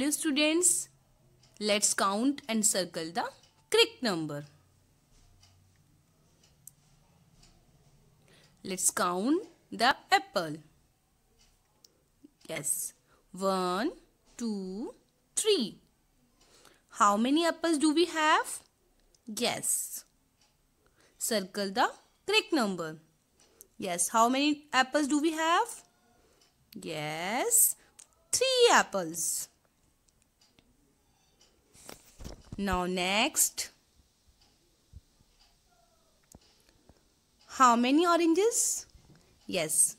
Hello students, let's count and circle the correct number. Let's count the apple. Yes, one, two, three. How many apples do we have? Yes. Circle the correct number. Yes, how many apples do we have? Yes, three apples. Now next, how many oranges? Yes.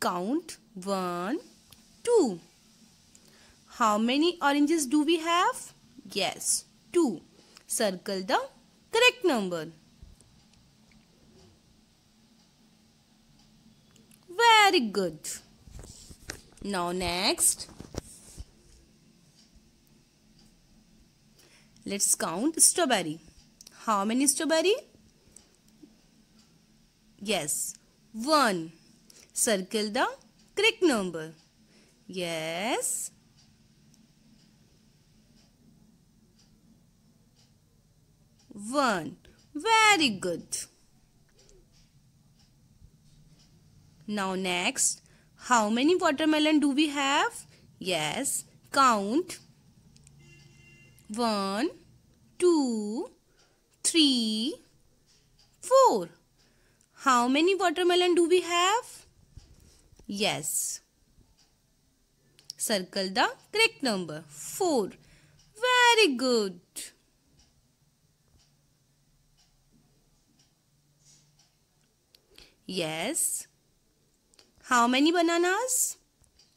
Count one, two. How many oranges do we have? Yes, two. Circle the correct number. Very good. Now next, Let's count strawberry. How many strawberry? Yes, 1. Circle the correct number. Yes. One. Very good. Now next, how many watermelon do we have? Yes, count one, two, three, four. How many watermelon do we have? Yes. Circle the correct number. 4. Very good. Yes. How many bananas?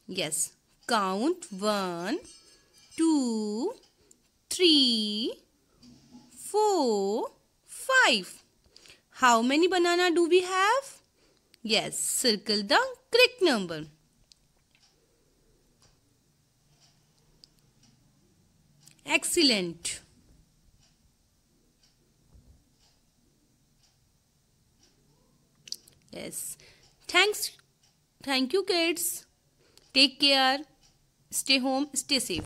Yes. Count 1, 2, three, four, five. How many banana do we have? Yes, circle the correct number. Excellent. Yes. Thanks. Thank you kids. Take care. Stay home. Stay safe.